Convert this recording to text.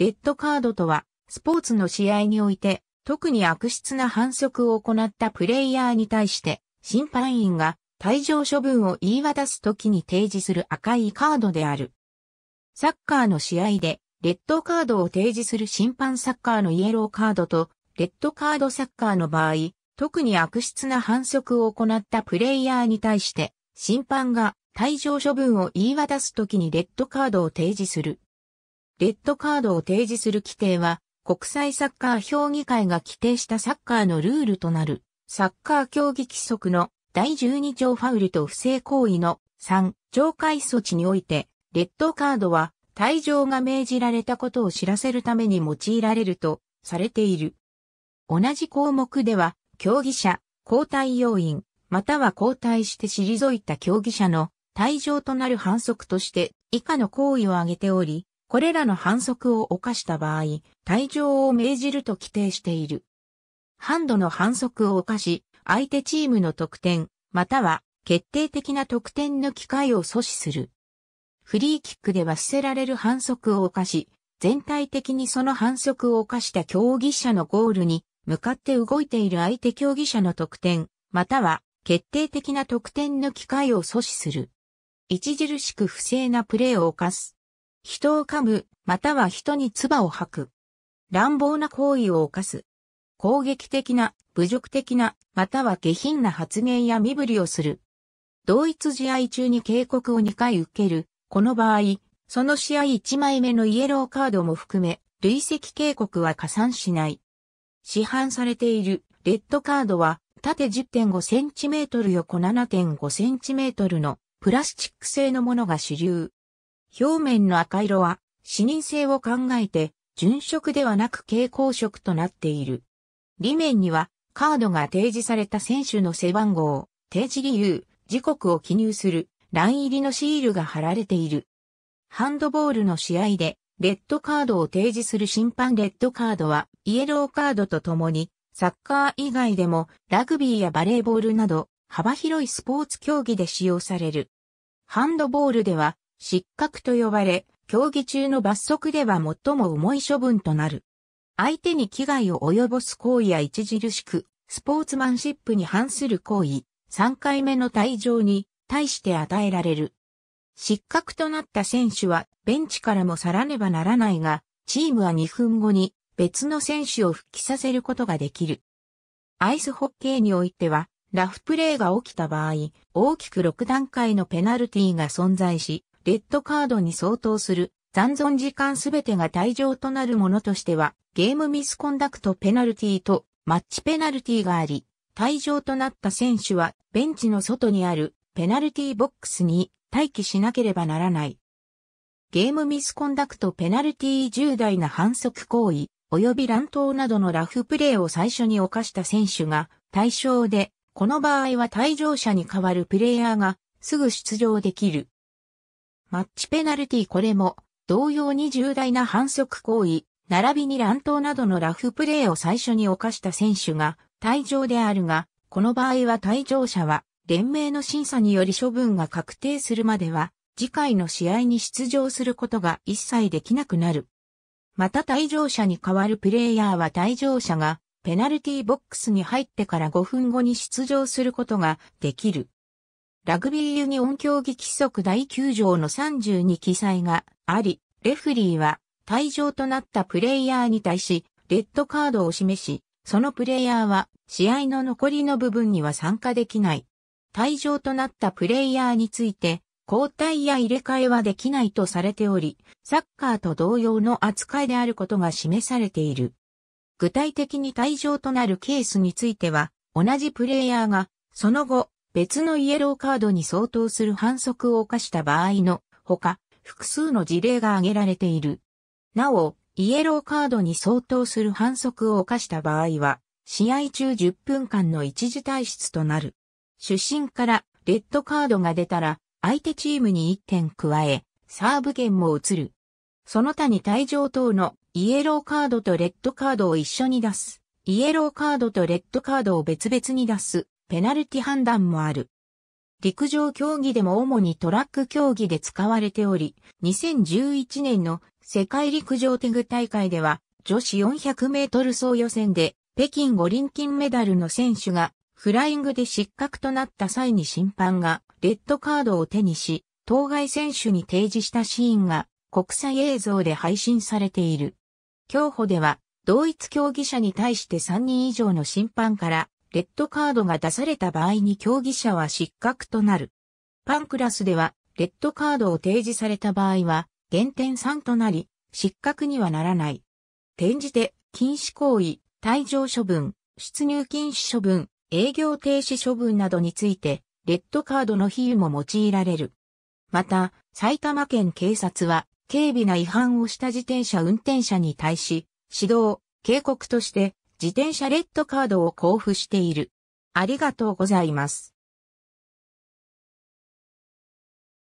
レッドカードとは、スポーツの試合において、特に悪質な反則を行ったプレイヤーに対して、審判員が退場処分を言い渡すときに提示する赤いカードである。サッカーの試合で、レッドカードを提示する審判サッカーのイエローカードと、レッドカードサッカーの場合、特に悪質な反則を行ったプレイヤーに対して、審判が退場処分を言い渡すときにレッドカードを提示する。レッドカードを提示する規定は、国際サッカー評議会が規定したサッカーのルールとなる、サッカー競技規則の第12条ファウルと不正行為の3、懲戒措置において、レッドカードは、退場が命じられたことを知らせるために用いられると、されている。同じ項目では、競技者、交代要員、または交代して退いた競技者の退場となる反則として以下の行為を挙げており、これらの反則を犯した場合、退場を命じると規定している。ハンドの反則を犯し、相手チームの得点、または決定的な得点の機会を阻止する。フリーキックでは捨せられる反則を犯し、全体的にその反則を犯した競技者のゴールに向かって動いている相手競技者の得点、または決定的な得点の機会を阻止する。著しく不正なプレーを犯す。人を噛む、または人に唾を吐く。乱暴な行為を犯す。攻撃的な、侮辱的な、または下品な発言や身振りをする。同一試合中に警告を2回受ける。この場合、その試合1枚目のイエローカードも含め、累積警告は加算しない。市販されているレッドカードは、縦 10.5cm 横 7.5cm のプラスチック製のものが主流。表面の赤色は、視認性を考えて、純色ではなく蛍光色となっている。裏面には、カードが提示された選手の背番号、提示理由、時刻を記入する、ライン入りのシールが貼られている。ハンドボールの試合で、レッドカードを提示する審判レッドカードは、イエローカードとともに、サッカー以外でも、ラグビーやバレーボールなど、幅広いスポーツ競技で使用される。ハンドボールでは、失格と呼ばれ、競技中の罰則では最も重い処分となる。相手に危害を及ぼす行為や著しく、スポーツマンシップに反する行為、3回目の退場に対して与えられる。失格となった選手はベンチからも去らねばならないが、チームは2分後に別の選手を復帰させることができる。アイスホッケーにおいては、ラフプレーが起きた場合、大きく6段階のペナルティが存在し、レッドカードに相当する残存時間すべてが退場となるものとしては、ゲームミスコンダクトペナルティとマッチペナルティがあり、退場となった選手はベンチの外にあるペナルティボックスに待機しなければならない。ゲームミスコンダクトペナルティ重大な反則行為、及び乱闘などのラフプレーを最初に犯した選手が対象で、この場合は退場者に代わるプレイヤーがすぐ出場できる。マッチペナルティこれも、同様に重大な反則行為、並びに乱闘などのラフプレーを最初に犯した選手が退場であるが、この場合は退場者は連盟の審査により処分が確定するまでは、次回の試合に出場することが一切できなくなる。また退場者に代わるプレイヤーは退場者がペナルティボックスに入ってから5分後に出場することができる。ラグビーユニオン競技規則第9条の32記載があり、レフリーは退場となったプレイヤーに対し、レッドカードを示し、そのプレイヤーは試合の残りの部分には参加できない。退場となったプレイヤーについて、交代や入れ替えはできないとされており、サッカーと同様の扱いであることが示されている。具体的に退場となるケースについては、同じプレイヤーが、その後、別のイエローカードに相当する反則を犯した場合のほか、複数の事例が挙げられている。なお、イエローカードに相当する反則を犯した場合は、試合中10分間の一時退出となる。主審からレッドカードが出たら、相手チームに1点加え、サーブ権も移る。その他に退場等のイエローカードとレッドカードを一緒に出す。イエローカードとレッドカードを別々に出す。ペナルティ判断もある。陸上競技でも主にトラック競技で使われており、2011年の世界陸上テグ大会では、女子400メートル総予選で、北京五輪金メダルの選手が、フライングで失格となった際に審判が、レッドカードを手にし、当該選手に提示したシーンが、国際映像で配信されている。競歩では、同一競技者に対して3人以上の審判から、レッドカードが出された場合に競技者は失格となる。パンクラスでは、レッドカードを提示された場合は、減点3となり、失格にはならない。転じて、禁止行為、退場処分、出入禁止処分、営業停止処分などについて、レッドカードの比喩も用いられる。また、埼玉県警察は、軽微な違反をした自転車運転者に対し、指導、警告として、自転車レッドカードを交付している。ありがとうございます。